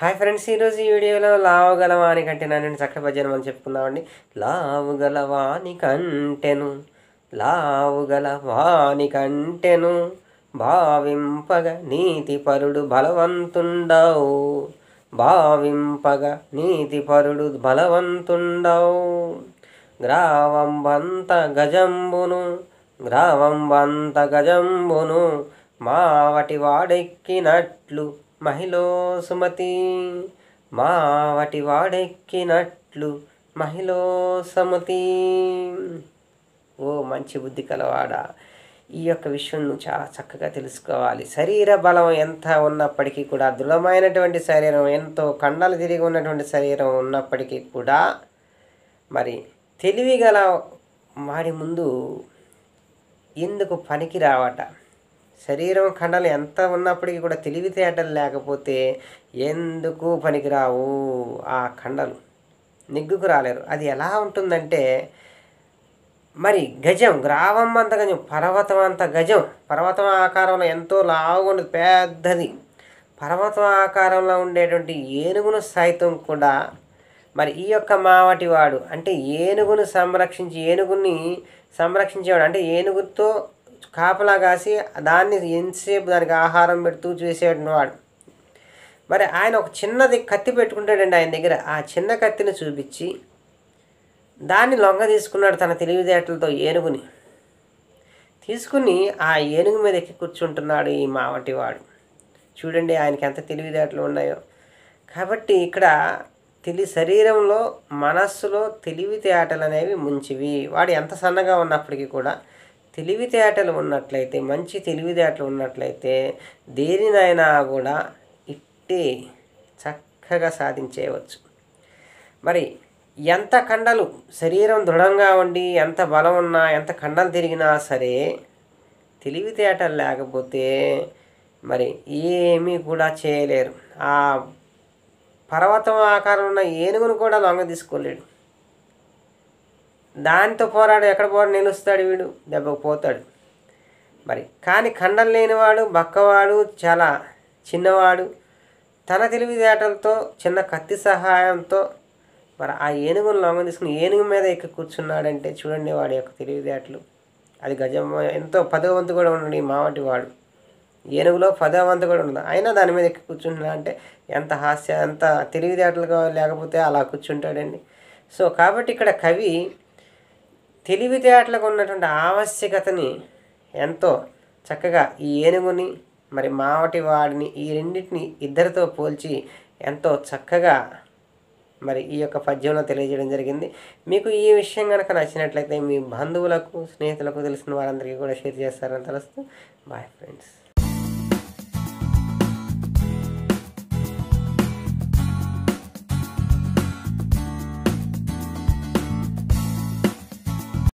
hi friends ఈరోజు ఈ వీడియోలో లావు గలవాని కంటే నేను చక్కటి భజన మనం చెప్పుకున్నామండి లావు గలవాని కంటెను లావు గలవాని కంటెను భావింపగ నీతి పరుడు బలవంతుండవు భావింపగ నీతి పరుడు బలవంతుండవు గ్రావం వంత గజంబును గ్రావం వంత గజంబును మావటి వాడెక్కినట్లు మహిళో సుమతి మావటి వాడెక్కినట్లు మహిళో సుమతి ఓ మంచి బుద్ధి కలవాడా ఈ యొక్క విషయం నువ్వు చాలా చక్కగా తెలుసుకోవాలి శరీర బలం ఎంత ఉన్నప్పటికీ కూడా దృఢమైనటువంటి శరీరం ఎంతో కండలు తిరిగి ఉన్నటువంటి శరీరం ఉన్నప్పటికీ కూడా మరి తెలివిగల వాడి ముందు ఎందుకు పనికి రావట శరీరం ఖండలు ఎంత ఉన్నప్పటికీ కూడా తెలివితేటలు లేకపోతే ఎందుకు పనికిరావు ఆ ఖండలు నిగ్గుకు రాలేరు అది ఎలా ఉంటుందంటే మరి గజం గ్రావం అంత గజం పర్వతం అంత గజం పర్వతం ఆకారంలో ఎంతో లావుగుండదు పెద్దది పర్వతం ఆకారంలో ఉండేటువంటి ఏనుగును సైతం కూడా మరి ఈ యొక్క మావటివాడు అంటే ఏనుగును సంరక్షించి ఏనుగుని సంరక్షించేవాడు అంటే ఏనుగుతో కాపలా కాసి దాన్ని ఎంతసేపు దానికి ఆహారం పెడుతూ చేసేటువంటి వాడు మరి ఆయన ఒక చిన్నది కత్తి పెట్టుకుంటాడండి ఆయన దగ్గర ఆ చిన్న కత్తిని చూపించి దాన్ని లొంగ తీసుకున్నాడు తన తెలివితేటలతో ఏనుగుని తీసుకుని ఆ ఏనుగు మీద ఎక్కి కూర్చుంటున్నాడు ఈ మావటి వాడు చూడండి ఆయనకి ఎంత తెలివితేటలు ఉన్నాయో కాబట్టి ఇక్కడ తెలి శరీరంలో మనస్సులో తెలివితేటలు అనేవి ముంచివి వాడు ఎంత సన్నగా ఉన్నప్పటికీ కూడా తెలివితేటలు ఉన్నట్లయితే మంచి తెలివితేటలు ఉన్నట్లయితే దేనినైనా కూడా ఇట్టి చక్కగా సాధించేయవచ్చు మరి ఎంత కండలు శరీరం దృఢంగా ఉండి ఎంత బలం ఉన్నా ఎంత కండలు తిరిగినా సరే తెలివితేటలు లేకపోతే మరి ఏమీ కూడా చేయలేరు ఆ పర్వతం ఆకారం ఉన్న ఏనుగును కూడా లొంగ తీసుకోలేడు దానితో పోరాడు ఎక్కడ పోరా నిలుస్తాడు వీడు దెబ్బకు పోతాడు మరి కానీ ఖండం లేనివాడు బక్కవాడు చాలా చిన్నవాడు తన తెలివితేటలతో చిన్న కత్తి సహాయంతో మరి ఆ ఏనుగును లొంగ తీసుకుని ఏనుగు మీద ఎక్కి కూర్చున్నాడంటే చూడండి వాడి యొక్క తెలివితేటలు అది గజమ్మ ఎంతో పదో వంతు కూడా ఉండడు ఈ మావటి వాడు ఏనుగులో పదో వంతు కూడా ఉండదు అయినా దాని మీద ఎక్కి కూర్చుంటున్నా అంటే ఎంత హాస్య ఎంత తెలివితేటలుగా లేకపోతే అలా కూర్చుంటాడండి సో కాబట్టి ఇక్కడ కవి తెలివితేటలకు ఉన్నటువంటి ఆవశ్యకతని ఎంతో చక్కగా ఈ ఏనుగుని మరి మావటి వాడిని ఈ రెండింటిని ఇద్దరితో పోల్చి ఎంతో చక్కగా మరి ఈ యొక్క పద్యంలో తెలియజేయడం జరిగింది మీకు ఈ విషయం కనుక నచ్చినట్లయితే మీ బంధువులకు స్నేహితులకు తెలిసిన వారందరికీ కూడా షేర్ చేస్తారని తెలుస్తూ బాయ్ ఫ్రెండ్స్